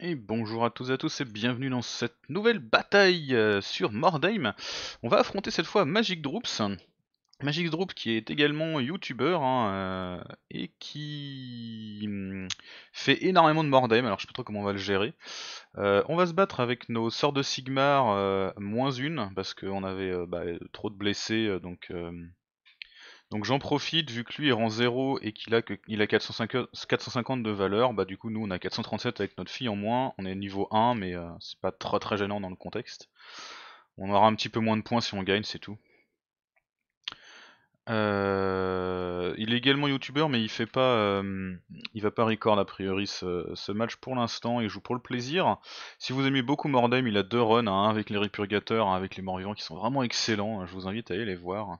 Et bonjour à tous et à tous et bienvenue dans cette nouvelle bataille euh, sur Mordheim. On va affronter cette fois Magic Droops. Magic Droop qui est également youtubeur hein, euh, et qui mm, fait énormément de Mordheim, alors je sais pas trop comment on va le gérer. Euh, on va se battre avec nos sorts de Sigmar moins une, parce qu'on avait bah, trop de blessés, donc donc j'en profite, vu que lui il rend 0 et qu'il a, que, a 450 de valeur, bah du coup nous on a 437 avec notre fille en moins, on est niveau 1 mais euh, c'est pas très très gênant dans le contexte. On aura un petit peu moins de points si on gagne, c'est tout. Euh, il est également youtubeur mais il fait pas euh, il va pas record a priori ce, match pour l'instant, il joue pour le plaisir. Si vous aimez beaucoup Mordem, il a deux runs, un avec les répurgateurs, un avec les morts vivants qui sont vraiment excellents, je vous invite à aller les voir.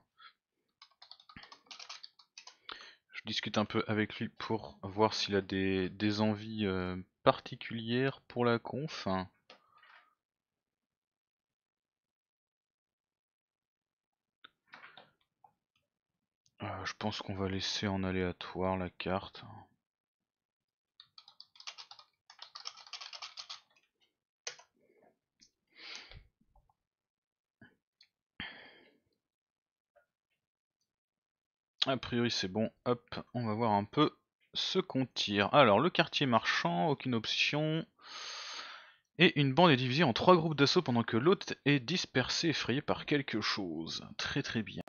discute un peu avec lui pour voir s'il a des, envies euh, particulières pour la conf. Euh, je pense qu'on va laisser en aléatoire la carte. A priori c'est bon, hop, on va voir un peu ce qu'on tire. Alors le quartier marchand, aucune option. Et une bande est divisée en trois groupes d'assaut pendant que l'autre est dispersée, effrayé par quelque chose. Très très bien.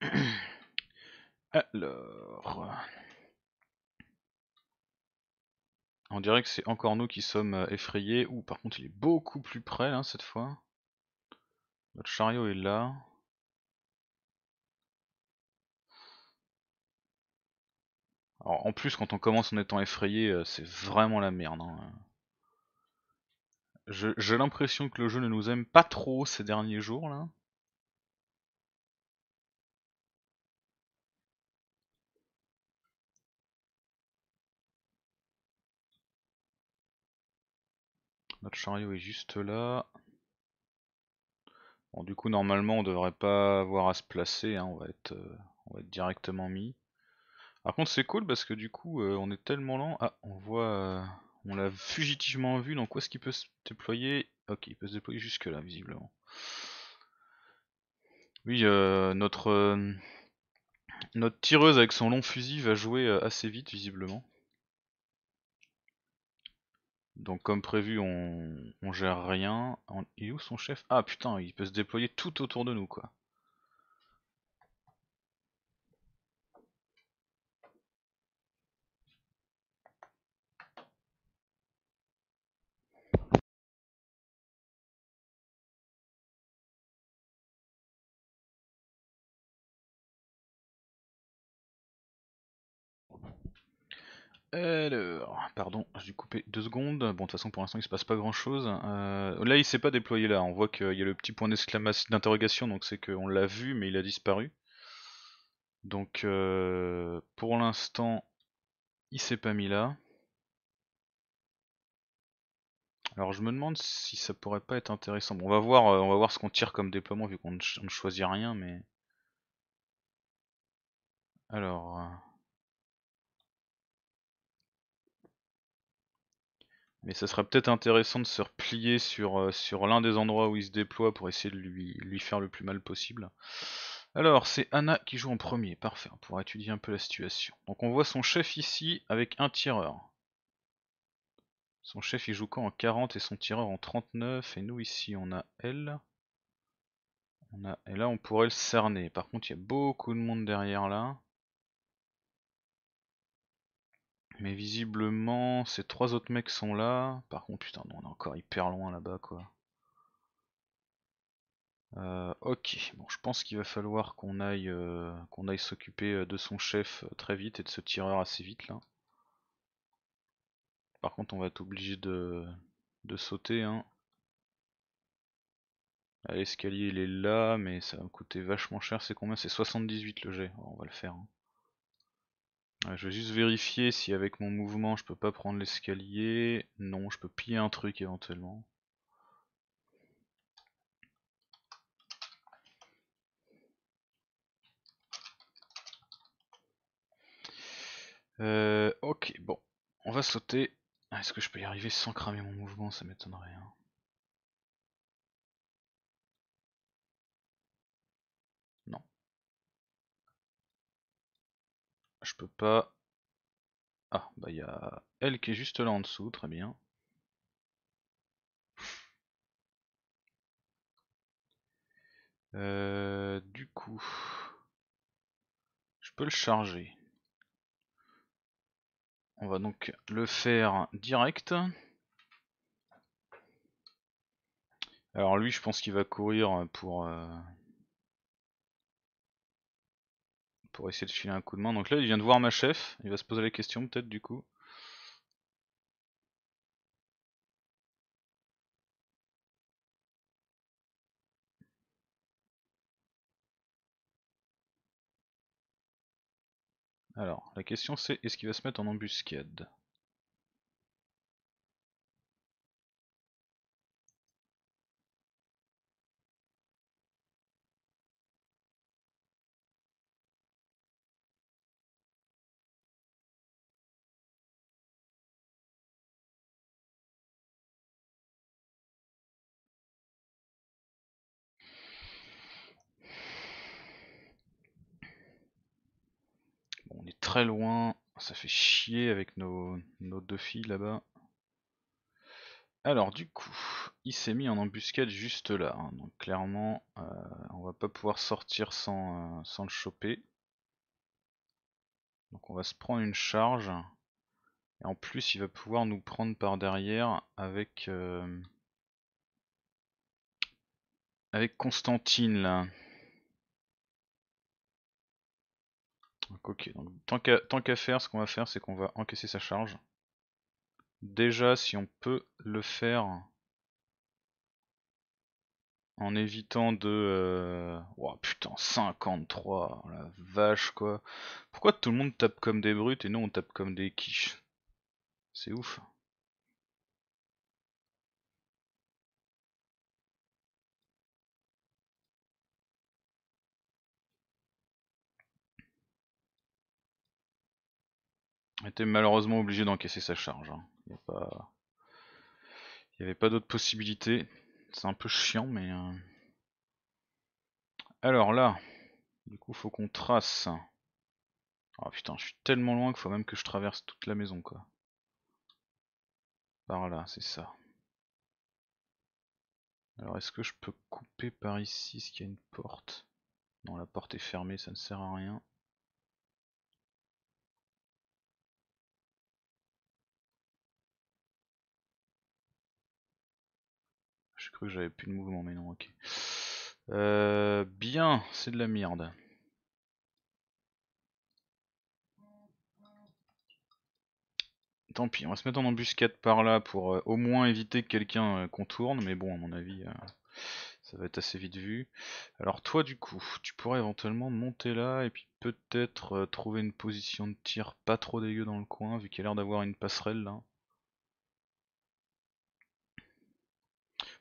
Alors... On dirait que c'est encore nous qui sommes euh, effrayés. Ouh, par contre, il est beaucoup plus près, là, hein, cette fois. Notre chariot est là. en plus, quand on commence en étant effrayé, euh, c'est vraiment la merde. Hein. J'ai l'impression que le jeu ne nous aime pas trop ces derniers jours, là. Notre chariot est juste là. Bon, du coup, normalement, on devrait pas avoir à se placer. Hein. Euh, on, va être, directement mis. Par contre, c'est cool parce que du coup, euh, on est tellement lent. Ah, on voit. Euh, on l'a fugitivement vu. Donc, où est-ce qu'il peut se déployer Ok, il peut se déployer jusque là, visiblement. Oui, Notre tireuse avec son long fusil va jouer assez vite visiblement. Donc comme prévu, on, gère rien. Et il est où son chef Ah putain, il peut se déployer tout autour de nous quoi. Alors, pardon, j'ai coupé deux secondes. Bon, de toute façon, pour l'instant, il se passe pas grand chose. Euh, là, il s'est pas déployé là. On voit qu'il y a le petit point d'interrogation, donc c'est qu'on l'a vu, mais il a disparu. Donc, euh, pour l'instant, il s'est pas mis là. Alors, je me demande si ça pourrait pas être intéressant. Bon, on va voir, euh, on va voir ce qu'on tire comme déploiement vu qu'on ne, ne choisit rien, mais. Alors. Mais ça serait peut-être intéressant de se replier sur, euh, sur l'un des endroits où il se déploie pour essayer de lui, lui faire le plus mal possible. Alors, c'est Anna qui joue en premier, parfait, on pourra étudier un peu la situation. Donc on voit son chef ici avec un tireur. Son chef il joue quand en 40 et son tireur en 39, et nous ici on a elle. et là on pourrait le cerner, par contre il y a beaucoup de monde derrière là. Mais visiblement, ces trois autres mecs sont là. Par contre, putain, on est encore hyper loin là-bas, quoi. Euh, ok, bon, je pense qu'il va falloir qu'on aille, euh, qu'on aille s'occuper euh, de son chef très vite et de ce tireur assez vite, là. Par contre, on va être obligé de, de sauter, hein. L'escalier il est là, mais ça va me coûter vachement cher. C'est combien C'est 78 le jet. Oh, on va le faire. Hein. Je vais juste vérifier si avec mon mouvement je peux pas prendre l'escalier. Non, je peux piller un truc éventuellement. Euh, ok, bon, on va sauter. Ah, est-ce que je peux y arriver sans cramer mon mouvement Ça m'étonnerait. Hein. je peux pas... Ah, bah il y a elle qui est juste là en dessous, très bien. Euh, du coup, je peux le charger. On va donc le faire direct. Alors lui, je pense qu'il va courir pour... Euh, pour essayer de filer un coup de main. Donc là, il vient de voir ma chef, il va se poser la question peut-être du coup. Alors, la question c'est est-ce qu'il va se mettre en embuscade très loin. Ça fait chier avec nos, nos deux filles là-bas. Alors du coup, il s'est mis en embuscade juste là. Hein. Donc clairement, euh, on va pas pouvoir sortir sans, euh, sans le choper. Donc on va se prendre une charge. Et en plus, il va pouvoir nous prendre par derrière avec... Euh, avec Constantine là. ok, donc tant qu'à faire, ce qu'on va faire, c'est qu'on va encaisser sa charge. Déjà, si on peut le faire en évitant de... Euh, oh putain, 53, la vache quoi. Pourquoi tout le monde tape comme des brutes et nous on tape comme des quiches C'est ouf. était malheureusement obligé d'encaisser sa charge. Hein. Il n'y pas... avait pas d'autre possibilité. C'est un peu chiant, mais. Euh. Alors là, du coup, faut qu'on trace. Oh putain, je suis tellement loin qu'il faut même que je traverse toute la maison, quoi. Par là, c'est ça. Alors, est-ce que je peux couper par ici Est-ce qu'il y a une porte Non, la porte est fermée, ça ne sert à rien. que j'avais plus de mouvement, mais non, ok. Euh, bien, c'est de la merde. Tant pis, on va se mettre en embuscade par là pour euh, au moins éviter que quelqu'un contourne, euh, mais bon, à mon avis, euh, ça va être assez vite vu. Alors toi, du coup, tu pourrais éventuellement monter là et puis peut-être trouver une position de tir pas trop dégueu dans le coin, vu qu'il y a l'air d'avoir une passerelle là.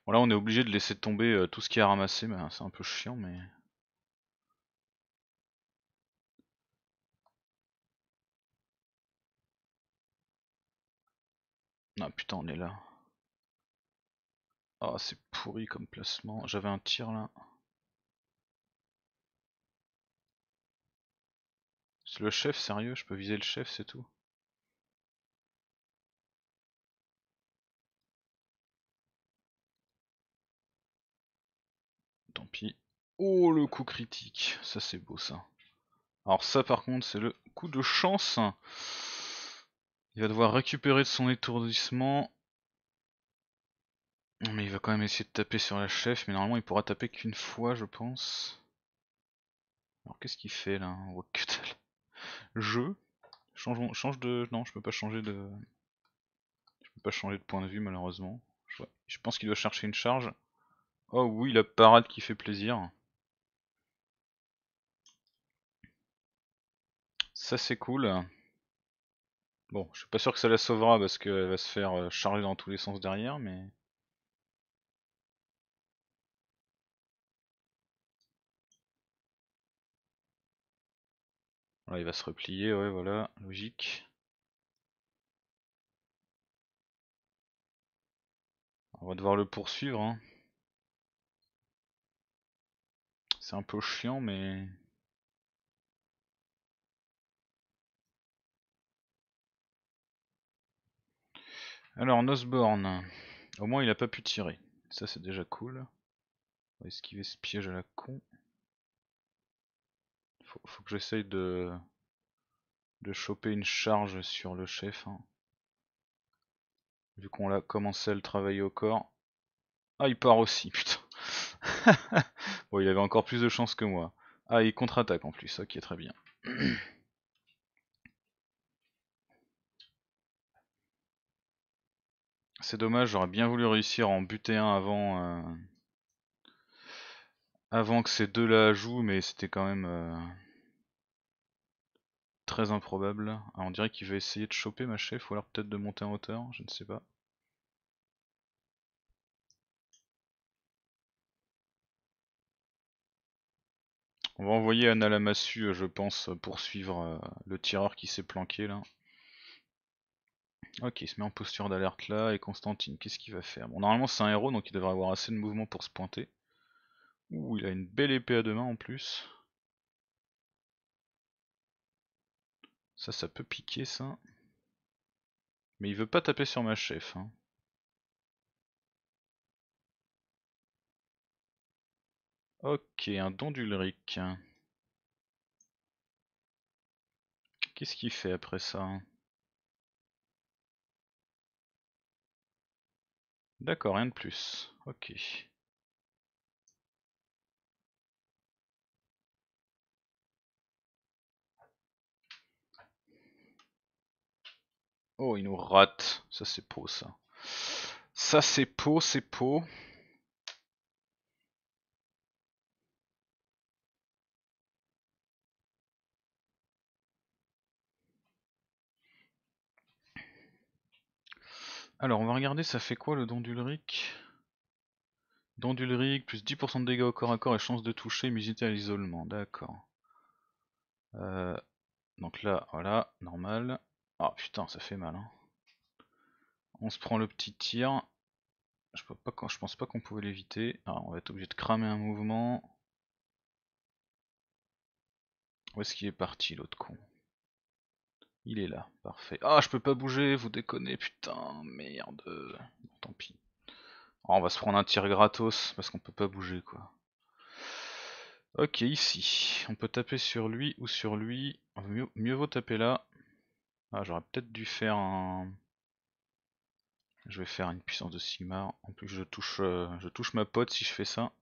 Bon là on est obligé de laisser tomber euh, tout ce qui a ramassé, mais hein, c'est un peu chiant mais... Ah putain on est là. Ah c'est pourri comme placement, j'avais un tir là. C'est le chef sérieux, je peux viser le chef c'est tout. tant pis. Oh, le coup critique. Ça, c'est beau, ça. Alors ça, par contre, c'est le coup de chance. Il va devoir récupérer de son étourdissement. Mais il va quand même essayer de taper sur la chef, mais normalement il pourra taper qu'une fois, je pense. Alors qu'est-ce qu'il fait là Je change de. Non, je peux pas changer de. Je peux pas changer de point de vue malheureusement. je pense qu'il doit chercher une charge. Oh oui, la parade qui fait plaisir. Ça c'est cool. Bon, je suis pas sûr que ça la sauvera parce qu'elle va se faire euh, charger dans tous les sens derrière, mais... il va se replier, ouais, voilà, logique. On va devoir le poursuivre. Hein. C'est un peu chiant, mais... Alors, Nosborn. Au moins, il a pas pu tirer. Ça, c'est déjà cool. On va esquiver ce piège à la con. Faut, faut que j'essaye de... de choper une charge sur le chef. Hein. Vu qu'on l'a commencé à le travailler au corps. Ah, il part aussi, putain. bon, il avait encore plus de chance que moi. Ah, il contre-attaque en plus, ok, très bien. C'est dommage, j'aurais bien voulu réussir à en buter un avant, euh, avant que ces deux-là jouent, mais c'était quand même euh, très improbable. Ah, on dirait qu'il va essayer de choper ma chef, ou alors peut-être de monter en hauteur, je ne sais pas. On va envoyer Anna Lamassu, je pense, poursuivre euh, le tireur qui s'est planqué là. Ok, il se met en posture d'alerte là, et Constantine, qu'est-ce qu'il va faire Bon, normalement c'est un héros, donc il devrait avoir assez de mouvement pour se pointer. Ouh, il a une belle épée à deux mains en plus. Ça, ça peut piquer ça. Mais il veut pas taper sur ma chef. Hein. Ok, un don d'Ulric Qu'est-ce qu'il fait après ça D'accord, rien de plus. Ok. Oh, il nous rate. Ça, c'est pot ça. Ça, c'est pot, c'est pot Alors, on va regarder, ça fait quoi le don d'Ulric Don d'Ulric, plus 10% de dégâts au corps à corps et chance de toucher, immunité à l'isolement, d'accord. Euh, donc là, voilà, normal. Ah putain, ça fait mal. Hein. On se prend le petit tir. Je, je pense pas qu'on pouvait l'éviter. Ah, on va être obligé de cramer un mouvement. Où est-ce qu'il est parti l'autre con il est là, parfait. Ah, je peux pas bouger, vous déconnez, putain, merde. tant pis. Ah, on va se prendre un tir gratos parce qu'on peut pas bouger quoi. Ok, ici. On peut taper sur lui ou sur lui. Mieux, vaut taper là. Ah, j'aurais peut-être dû faire un. Je vais faire une puissance de Sigmar. En plus, je touche, euh, je touche ma pote si je fais ça.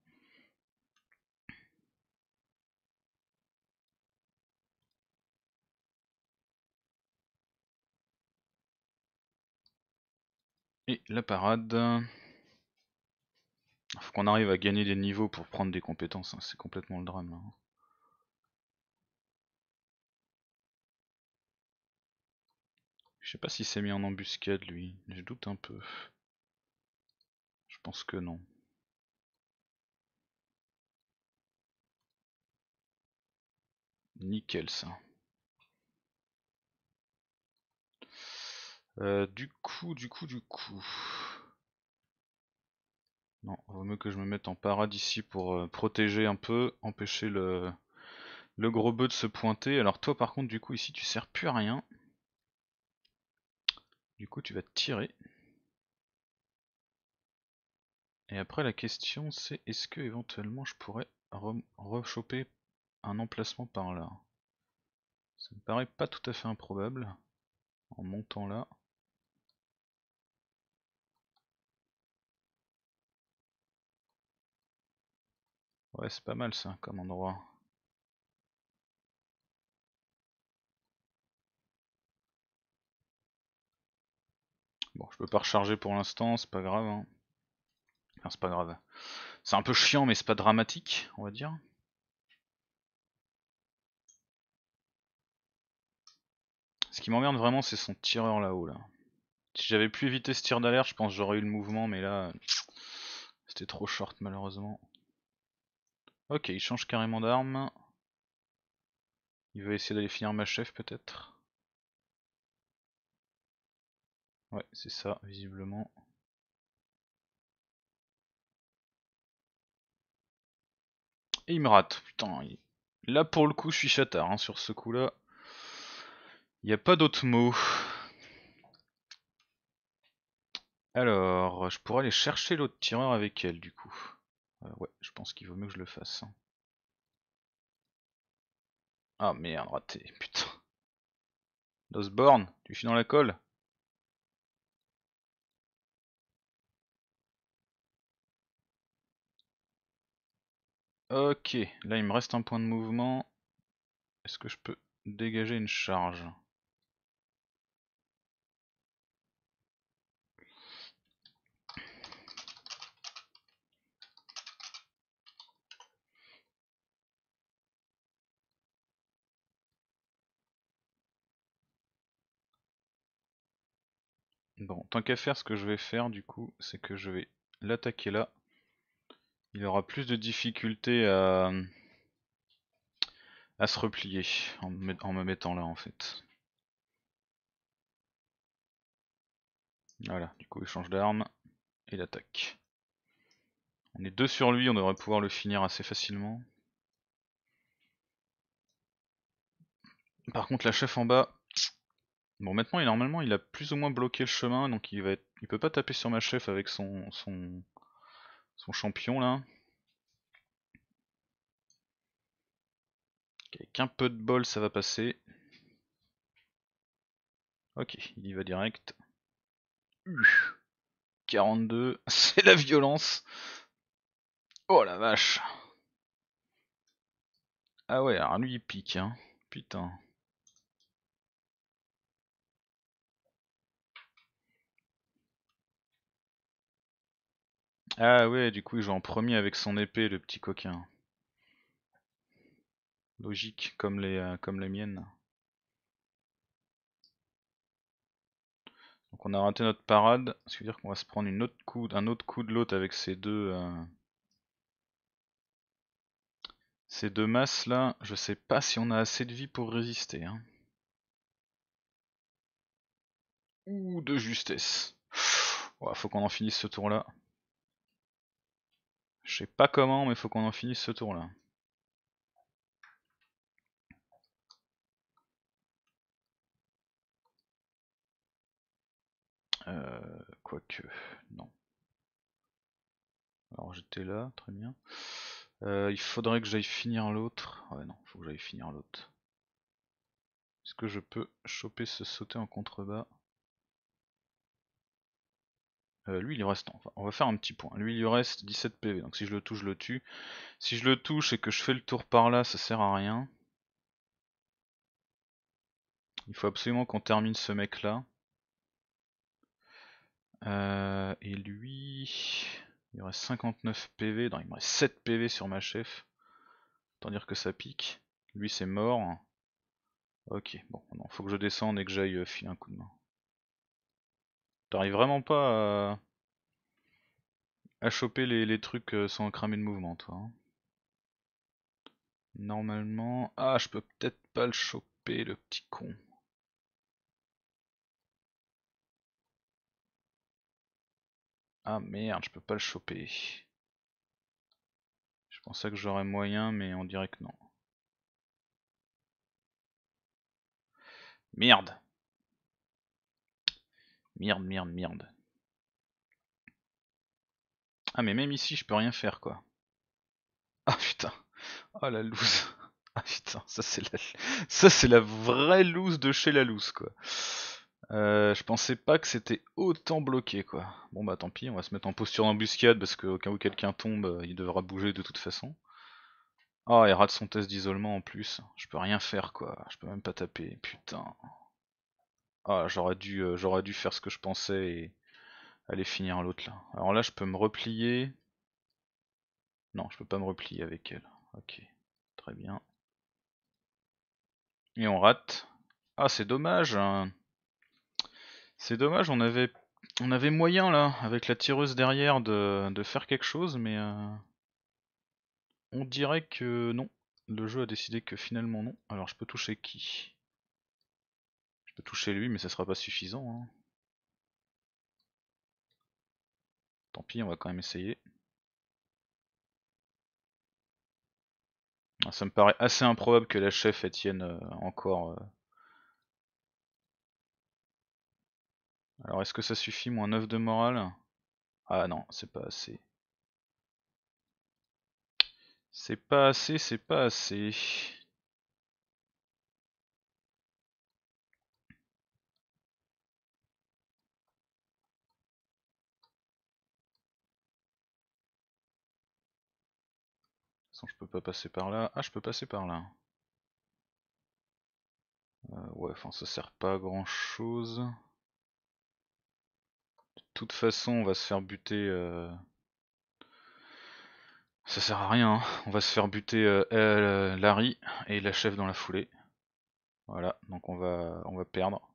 Et la parade. Faut qu'on arrive à gagner des niveaux pour prendre des compétences, hein, c'est complètement le drame. Je hein. Je sais pas s'il s'est mis en embuscade lui, je doute un peu. Je pense que non. Nickel ça. Euh, du coup, du coup, du coup. Non, vaut mieux que je me mette en parade ici pour euh, protéger un peu, empêcher le, gros bœuf de se pointer. Alors toi par contre du coup ici tu sers plus à rien. Du coup tu vas te tirer. Et après la question c'est est-ce que éventuellement je pourrais rechoper un emplacement par là Ça me paraît pas tout à fait improbable en montant là. Ouais, c'est pas mal ça comme endroit. Bon, je peux pas recharger pour l'instant, c'est pas grave. Hein. c'est pas grave. C'est un peu chiant, mais c'est pas dramatique, on va dire. Ce qui m'emmerde vraiment, c'est son tireur là-haut. Là. Si j'avais pu éviter ce tir d'alerte, je pense j'aurais eu le mouvement, mais là, c'était trop short malheureusement. Ok, il change carrément d'arme. Il veut essayer d'aller finir ma chef peut-être. Ouais, c'est ça, visiblement. Et il me rate, putain. Là pour le coup, je suis chatard hein, sur ce coup-là. Il n'y a pas d'autre mot. Alors, je pourrais aller chercher l'autre tireur avec elle du coup. Euh, ouais, je pense qu'il vaut mieux que je le fasse. Hein. Ah merde, raté, putain. Dosborn, tu suis dans la colle Ok, là il me reste un point de mouvement. Est-ce que je peux dégager une charge Bon, tant qu'à faire, ce que je vais faire du coup, c'est que je vais l'attaquer là. Il aura plus de difficultés à, à se replier en me, en me mettant là en fait. Voilà, du coup il change d'arme et l'attaque. On est deux sur lui, on devrait pouvoir le finir assez facilement. Par contre la chef en bas, Bon, maintenant, il, normalement, il a plus ou moins bloqué le chemin, donc il va il peut pas taper sur ma chef avec son, son, son champion là. Avec un peu de bol, ça va passer. Ok, il y va direct. 42, c'est la violence. Oh la vache. Ah ouais, alors lui il pique, hein. Putain. Ah ouais, du coup il joue en premier avec son épée, le petit coquin. Logique, comme les, euh, comme miennes. Donc on a raté notre parade, ce qui veut dire qu'on va se prendre autre un autre coup de l'autre avec ces deux... Euh, ces deux masses là, je sais pas si on a assez de vie pour résister. Hein. Ou de justesse. faut qu'on en finisse ce tour là. Je sais pas comment, mais faut qu'on en finisse ce tour là. Euh, quoique, non. Alors j'étais là, très bien. Euh, il faudrait que j'aille finir l'autre. Ouais, non, faut que j'aille finir l'autre. Est-ce que je peux choper ce sauter en contrebas euh, lui il lui reste, on va faire un petit point, lui il lui reste 17 PV, donc si je le touche je le tue. Si je le touche et que je fais le tour par là, ça sert à rien. Il faut absolument qu'on termine ce mec là. Euh, et lui, il reste 59 PV, non il me reste 7 PV sur ma chef. Tant dire que ça pique. Lui c'est mort. Ok, bon, il faut que je descende et que j'aille euh, filer un coup de main. T'arrives vraiment pas à, choper les, trucs euh, sans cramer de mouvement, toi. Hein. Normalement... Ah, je peux peut-être pas le choper, le petit con. Ah merde, je peux pas le choper. Je pensais que j'aurais moyen, mais on dirait que non. Merde Merde, merde, merde. Ah mais même ici je peux rien faire quoi. Ah putain. Ah la loose. Ah putain, ça c'est la... ça c'est la vraie loose de chez la loose quoi. Euh, je pensais pas que c'était autant bloqué quoi. Bon bah tant pis, on va se mettre en posture d'embuscade parce qu'au cas où quelqu'un tombe, euh, il devra bouger de toute façon. Ah, et rate son test d'isolement en plus. Je peux rien faire quoi, je peux même pas taper, putain. Ah, j'aurais dû, euh, j'aurais dû faire ce que je pensais et aller finir l'autre là. Alors là, je peux me replier. Non, je peux pas me replier avec elle. Ok, très bien. Et on rate. Ah, c'est dommage. Hein. C'est dommage, on avait, on avait moyen là, avec la tireuse derrière, de, faire quelque chose, mais euh, on dirait que non. Le jeu a décidé que finalement non. Alors je peux toucher qui peux toucher lui, mais ce sera pas suffisant. Hein. Tant pis, on va quand même essayer. Ah, ça me paraît assez improbable que la chef tienne euh, encore. Euh. Alors est-ce que ça suffit moins 9 de morale Ah non, c'est pas assez. C'est pas assez, c'est pas assez. Je peux pas passer par là. Ah, je peux passer par là. Euh, ouais, enfin, ça sert pas à grand chose. De toute façon, on va se faire buter. Euh, ça sert à rien. Hein. On va se faire buter euh, euh, Larry et la chef dans la foulée. Voilà, donc on va, on va perdre.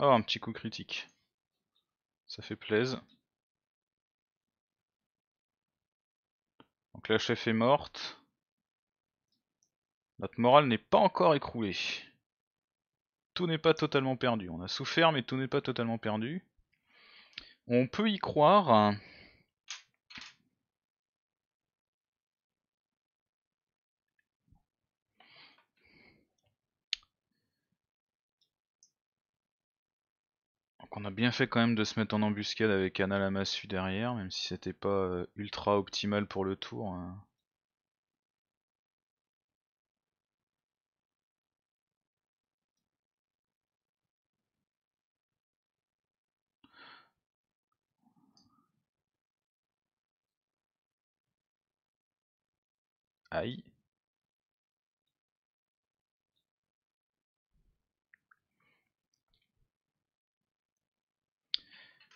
Oh, un petit coup critique. Ça fait plaisir. Donc la chef est morte. Notre morale n'est pas encore écroulée. Tout n'est pas totalement perdu. On a souffert, mais tout n'est pas totalement perdu. On peut y croire. Donc on a bien fait quand même de se mettre en embuscade avec Anna la derrière, même si c'était pas euh, ultra optimal pour le tour. Hein. Aïe.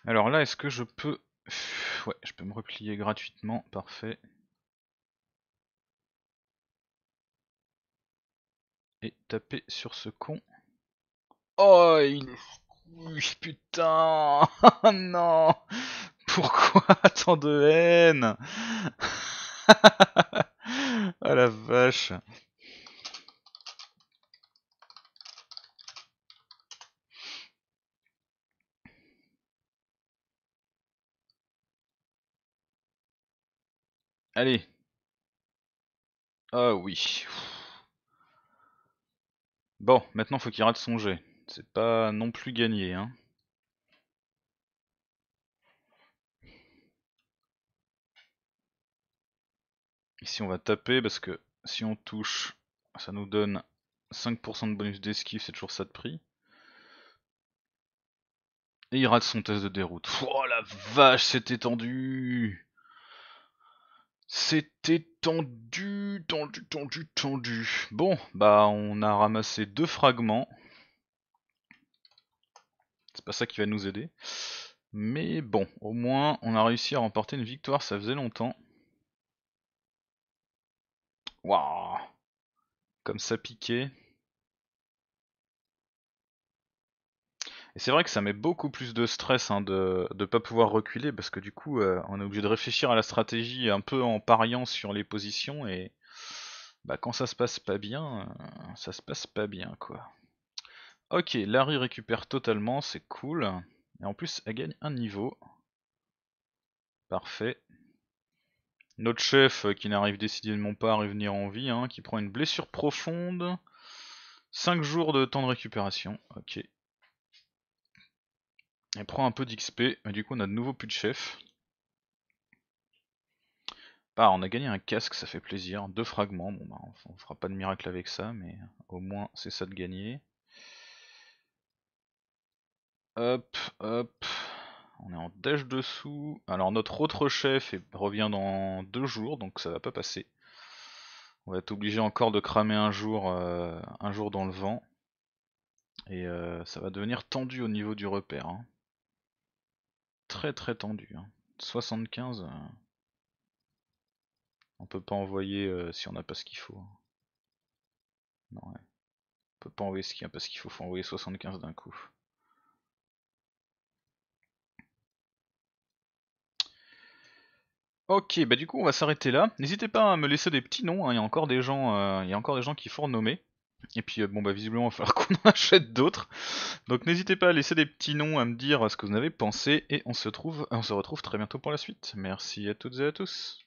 Alors là, est-ce que je peux... Ouais, je peux me replier gratuitement, parfait. Et taper sur ce con. Oh, il... est... putain Non Pourquoi tant de haine Ah la vache Allez. Ah oui. Bon, maintenant faut qu'il rate son jet. C'est pas non plus gagné, hein. Ici on va taper parce que si on touche, ça nous donne 5% de bonus d'esquive, c'est toujours ça de prix. Et il rate son test de déroute. Oh la vache, c'est étendu c'était tendu, tendu, tendu, tendu. Bon, bah on a ramassé deux fragments. C'est pas ça qui va nous aider. Mais bon, au moins on a réussi à remporter une victoire, ça faisait longtemps. Waouh Comme ça piquait. Et c'est vrai que ça met beaucoup plus de stress hein, de ne pas pouvoir reculer parce que du coup euh, on est obligé de réfléchir à la stratégie un peu en pariant sur les positions et bah, quand ça se passe pas bien, euh, ça se passe pas bien quoi. Ok, Larry récupère totalement, c'est cool. Et en plus elle gagne un niveau. Parfait. Notre chef euh, qui n'arrive décidément pas à revenir en vie, hein, qui prend une blessure profonde. 5 jours de temps de récupération, ok. Elle prend un peu d'XP, mais du coup on a de nouveau plus de chef. Ah, on a gagné un casque, ça fait plaisir. Deux fragments, bon bah, on, fera pas de miracle avec ça, mais au moins c'est ça de gagner. Hop, hop. On est en dash dessous. Alors notre autre chef revient dans deux jours, donc ça va pas passer. On va être obligé encore de cramer un jour, euh, un jour dans le vent. Et euh, ça va devenir tendu au niveau du repère. Hein très très tendu. 75, hein. euh, on peut pas envoyer euh, si on n'a pas ce qu'il faut. Hein. Non, On peut pas envoyer ce qu'il y a parce qu'il faut, envoyer 75 d'un coup. Ok, bah du coup on va s'arrêter là. N'hésitez pas à me laisser des petits noms, hein. il y a encore des gens, euh, il y a encore des gens qui font nommer. Et puis, euh, bon, bah, visiblement, il va falloir qu'on en achète d'autres. Donc, n'hésitez pas à laisser des petits noms, à me dire ce que vous en avez pensé. Et on se, on se retrouve très bientôt pour la suite. Merci à toutes et à tous.